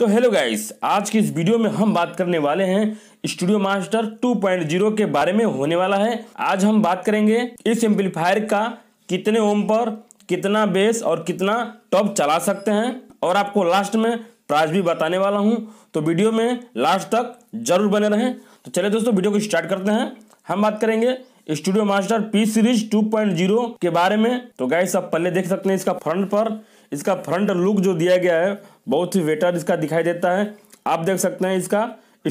तो hello guys आज की इस वीडियो में हम बात करने वाले हैं स्टूडियो मास्टर 2.0 के बारे में होने वाला है आज हम बात करेंगे इस एम्पलीफायर का कितने ओम पर कितना बेस और कितना टॉप चला सकते हैं और आपको लास्ट में प्राइस भी बताने वाला हूं तो वीडियो में लास्ट तक जरूर बने रहें तो चले दोस्तों वीडियो को स्टार्ट करते हैं हम बात करेंगे studio master P series two के बारे में तो गाइस आप पहले देख सकते हैं इसका फ्रंट पर इसका फ्रंट लुक जो दिया गया है बहुत ही वेटर इसका दिखाई देता है आप देख सकते हैं इसका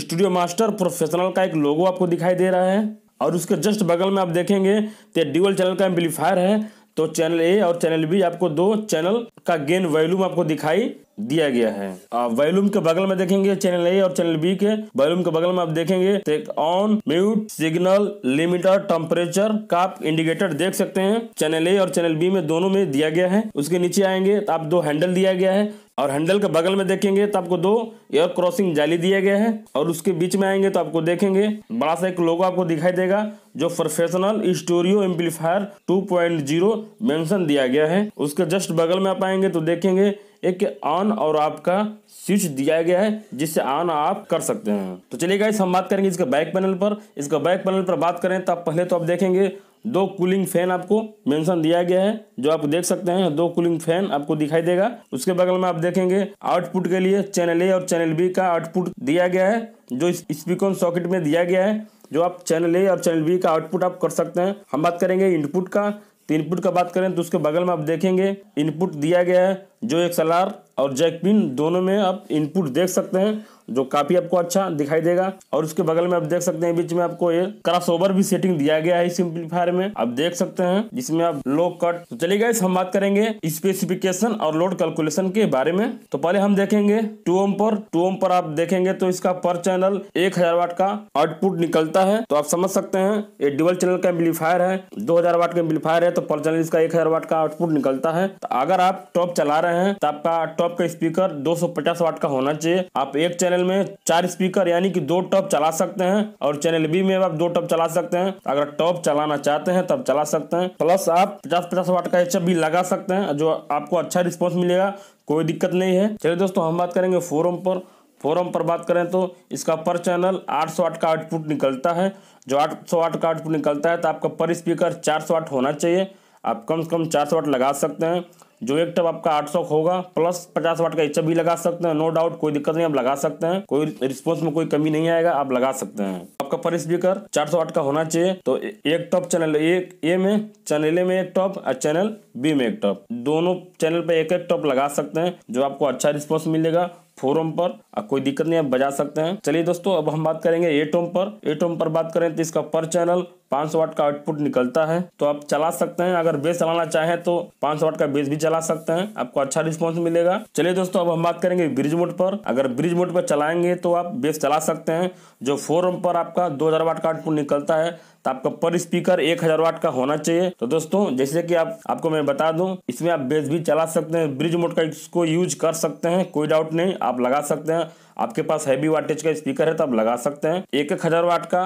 स्टूडियो मास्टर प्रोफेशनल का एक लोगो आपको दिखाई दे रहा है और उसके जस्ट बगल में आप देखेंगे तो ड्यूअल चैनल का एम्पलीफायर है तो चैनल ए और चैनल बी आपको दो चैनल का गेन वैल्यूम आपको दिखाई दिया गया है आप वॉल्यूम के बगल में देखेंगे चैनल ए और चैनल बी के वॉल्यूम के बगल में आप देखेंगे on mute signal limiter temperature का आप इंडिकेटर देख सकते हैं चैनल ए और चैनल बी में दोनों में दिया गया है उसके नीचे आएंगे तो आप दो हैंडल दिया गया है और हैंडल के बगल में देखेंगे तो आपको दो एयर क्रॉसिंग जाली दिया गया है और उसके बीच में आएंगे तो आपको देखेंगे बड़ा सा एक लोगो आपको दिखाई देगा जो प्रोफेशनल स्टोरियो एम्पलीफायर 2.0 मेंशन दिया गया है उसके जस्ट बगल में आप आएंगे तो देखेंगे एक ऑन और ऑफ का स्विच दिया गया है जिससे ऑन ऑफ कर सकते हैं तो चलिए गाइस हम बात करेंगे इसका बैक पैनल पर इसका बैक पैनल पर बात करें तो पहले तो आप देखेंगे दो कूलिंग फैन आपको मेंशन दिया गया है जो आप देख सकते हैं दो कूलिंग फैन आपको दिखाई देगा उसके बगल में आप देखेंगे आउटपुट के लिए चैनल ए और चैनल बी का आउटपुट दिया गया है जो स्पीकर सॉकेट में दिया गया है जो आप चैनल ए और चैनल बी का आउटपुट आप कर सकते हैं हम बात करेंगे इनपुट का तो इनपुट का बात करें तो उसके बगल में आप देखेंगे इनपुट दिया गया है जो एक्सएलआर और जैकपिन दोनों में आप इनपुट देख सकते हैं जो काफी आपको अच्छा दिखाई देगा और उसके बगल में आप देख सकते हैं बीच में आपको ये क्रॉस ओवर भी सेटिंग दिया गया है सिंप्लीफायर में आप देख सकते हैं जिसमें आप लो कट तो चलिए गाइस हम बात करेंगे स्पेसिफिकेशन और लोड कैलकुलेशन के बारे में तो पहले हम देखेंगे टू ओम पर टू ओम पर आप देखेंगे तो इसका पर चैनल एक हजार वाट का आउटपुट निकलता है तो आप समझ सकते हैं ये डुअल चैनल का एम्पलीफायर है दो हजार वाट का एम्पलीफायर है तो पर चैनल इसका एक हजार वाट का आउटपुट निकलता है तो अगर आप टॉप चला रहे हैं तो आपका टॉप का स्पीकर दो सौ पचास वाट का होना चाहिए आप एक चैनल चैनल में चार स्पीकर यानी कि दो टॉप चला सकते हैं और चैनल बी में आप दो टॉप चला सकते हैं अगर टॉप चलाना चाहते हैं तब चला सकते हैं प्लस आप पचास पचास वाट का एच भी लगा सकते हैं जो आपको अच्छा रिस्पॉन्स मिलेगा कोई दिक्कत नहीं है चलिए दोस्तों हम बात करेंगे फोरम पर फोरम पर बात करें तो इसका पर चैनल आठ सौ का आउटपुट निकलता है जो आठ सौ का आउटपुट निकलता है तो आपका पर स्पीकर चार सौ होना चाहिए आप कम से कम चार सौ वाट लगा सकते हैं जो एक टब आपका आठ सौ होगा प्लस पचास वाट का एच भी लगा सकते हैं नो डाउट कोई दिक्कत नहीं आप लगा सकते हैं कोई रिस्पॉन्स में कोई कमी नहीं आएगा आप लगा सकते हैं आपका पर स्पीकर चार सौ वाट का होना चाहिए तो एक टॉप चैनल एक ए में चैनल ए में एक टॉप और चैनल बी में एक टॉप दोनों चैनल पर एक एक टॉप लगा सकते हैं जो आपको अच्छा रिस्पॉन्स मिलेगा फोरम पर आ, कोई दिक्कत नहीं आप बजा सकते हैं चलिए दोस्तों अब हम बात करेंगे एटोम पर एटोम पर बात करें तो इसका पर चैनल 500 वाट का आउटपुट निकलता है तो आप चला सकते हैं अगर बेस चलाना चाहें तो 500 वाट का बेस भी चला सकते हैं आपको अच्छा रिस्पॉन्स मिलेगा चलिए दोस्तों अब हम बात करेंगे ब्रिज मोड पर अगर ब्रिज मोड पर चलाएंगे तो आप बेस चला सकते हैं जो फोर पर आपका 2000 वाट का आउटपुट निकलता है तो आपका पर स्पीकर हजार वाट का होना चाहिए तो दोस्तों जैसे कि आप आपको मैं बता दूं इसमें आप बेस भी चला सकते हैं ब्रिज मोड का इसको यूज कर सकते हैं कोई डाउट नहीं आप लगा सकते हैं आपके पास हैवी वाटेज का स्पीकर है तो आप लगा सकते हैं एक एक हजार वाट का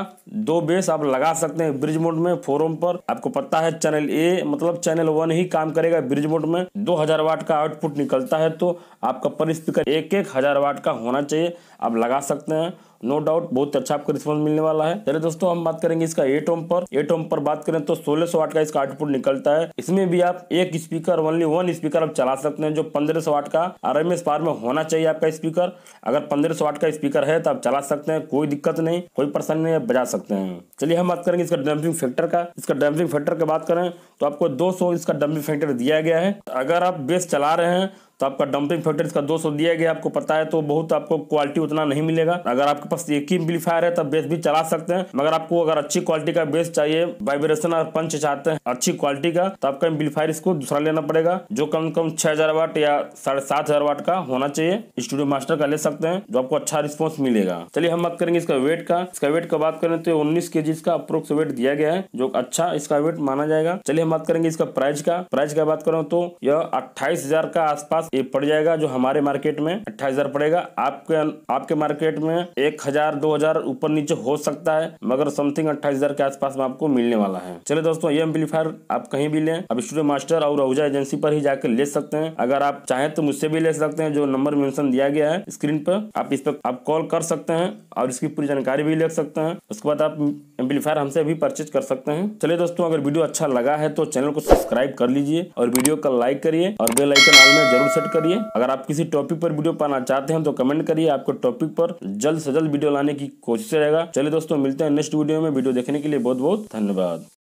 दो बेस आप लगा सकते हैं ब्रिज मोड में फोरम पर आपको पता है चैनल ए मतलब चैनल वन ही काम करेगा ब्रिज मोड में 2000 वाट का आउटपुट निकलता है तो आपका पर स्पीकर एक एक हजार वाट का होना चाहिए आप लगा सकते हैं नो डाउट बहुत अच्छा आपको रिस्पॉन्स मिलने वाला है चले दोस्तों हम बात करेंगे इसका एट ओम पर एट ओम पर बात करें तो सोलह सौ वाट का इसका आउटपुट निकलता है इसमें भी आप एक स्पीकर ओनली वन स्पीकर आप चला सकते हैं जो पंद्रह वाट का आर एम एस पार में होना चाहिए आपका स्पीकर अगर पंद्रह सौ वाट का स्पीकर है तो आप चला सकते हैं कोई दिक्कत नहीं कोई परेशानी नहीं आप बजा सकते हैं चलिए हम बात करेंगे इसका डम्पिंग फैक्टर का इसका डम्पिंग फैक्टर की बात करें तो आपको दो इसका डम्पिंग फैक्टर दिया गया है अगर आप बेस चला रहे हैं तो आपका डंपिंग फैक्टर इसका 200 दिया गया आपको पता है तो बहुत आपको क्वालिटी उतना नहीं मिलेगा अगर आपके पास एक ही एम्पलीफायर है तब बेस भी चला सकते हैं मगर आपको अगर अच्छी क्वालिटी का बेस चाहिए वाइब्रेशन और पंच चाहते हैं अच्छी क्वालिटी का तो आपका एम्पलीफायर इसको दूसरा लेना पड़ेगा जो कम से कम छह वाट या साढ़े सात हजार वाट का होना चाहिए स्टूडियो मास्टर का ले सकते हैं जो आपको अच्छा रिस्पॉन्स मिलेगा चलिए हम बात करेंगे इसका वेट का इसका वेट का बात करें तो उन्नीस के जी इसका अप्रोक्स वेट दिया गया है जो अच्छा इसका वेट माना जाएगा चलिए हम बात करेंगे इसका प्राइस का प्राइस का बात करें तो यह अट्ठाईस का आसपास ये पड़ जाएगा जो हमारे मार्केट में अट्ठाईस हजार पड़ेगा आपके आपके मार्केट में एक हजार दो हजार ऊपर नीचे हो सकता है मगर समथिंग अट्ठाईस हजार के आसपास में आपको मिलने वाला है चले दोस्तों ये एम्पलीफायर आप कहीं भी लें अब स्टूडियो मास्टर और रहुजा एजेंसी पर ही जाकर ले सकते हैं अगर आप चाहें तो मुझसे भी ले सकते हैं जो नंबर मेंशन दिया गया है स्क्रीन पर आप इस पर आप कॉल कर सकते हैं और इसकी पूरी जानकारी भी ले सकते हैं उसके बाद आप एम्पलीफायर हमसे भी परचेज कर सकते हैं चलिए दोस्तों अगर वीडियो अच्छा लगा है तो चैनल को सब्सक्राइब कर लीजिए और वीडियो का लाइक करिए और बेल आइकन ऑल में जरूर सेट करिए अगर आप किसी टॉपिक पर वीडियो पाना चाहते हैं तो कमेंट करिए आपको टॉपिक पर जल्द से जल्द वीडियो लाने की कोशिश रहेगा चलिए दोस्तों मिलते हैं नेक्स्ट वीडियो में वीडियो देखने के लिए बहुत बहुत धन्यवाद